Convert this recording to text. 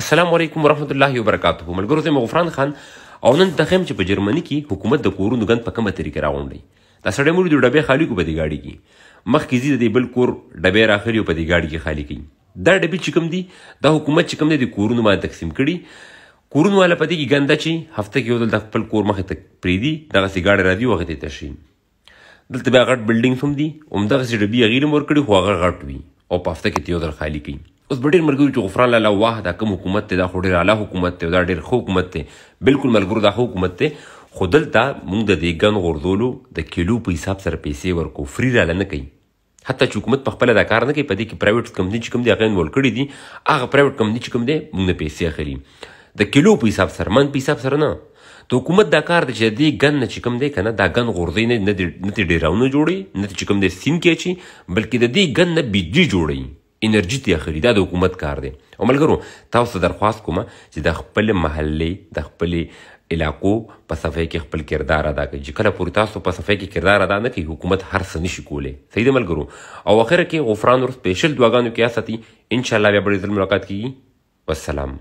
السلام علیکم ورحمت الله وبرکاته ملګرو زه مغفران خان او نن تخم چې په جرمني کې حکومت د کورونو غند په کومه طریقه راوړي دا سړی موږ د ډبې خالی کو په دې گاډي کې مخکې زی د بل کور ډبې راخلی په دې گاډي کې خالی کړي دا ډبې چې کوم دي دا حکومت چې کوم دي د کورونو باندې تقسیم کړي کورونو والا پدې کې غنده چې هفته کې ودل د خپل کور مخ ته پریدي دغه سیګاډي راځي وخت ته شي دلته بیا غټ بلډینګ هم دي اومدغه سي ډبې غیر مور کړي خو هغه غټ وي او په هفته کې تیودر خالی کړي اوس ډېر مرګو چې غفران الله واه دا کوم حکومت ته دا خو ډېر اعلی حکومت ته دا ډېر خو حکومت ته بالکل ملګرو دا حکومت ته خو دلته موږ د دې ګن غردولو د کیلو په حساب سره پیسې ورکو فری را نه کوي حتی چې حکومت په خپل دا کار نه کوي په دې کې پرایوټ کمپنی چې کوم دی هغه انول کړی دي هغه پرایوټ کمپنی چې کوم دی موږ نه پیسې اخلي د کیلو په حساب سره من په حساب سره نه د حکومت دا کار دی چې دې ګن نه چې کوم دی کنه دا ګن غردی نه نه ډیراونه جوړي نه چې کوم دی سین کې چی بلکې د دې ګن نه بجلی جوړي انرژي ته اخري دا د حکومت کار دی او ملګرو تاسو درخواست کوم چې د خپل محلې د خپل علاقو په صفای کې خپل کردار ادا کړي چې کله پورې تاسو په صفای کې کردار ادا نه کوي حکومت هر څه نشي کولی صحیح دی ملګرو او اخر کې غفران ور سپیشل دواګانو کې اساتي ان شاء الله بیا به ملاقات کیږي والسلام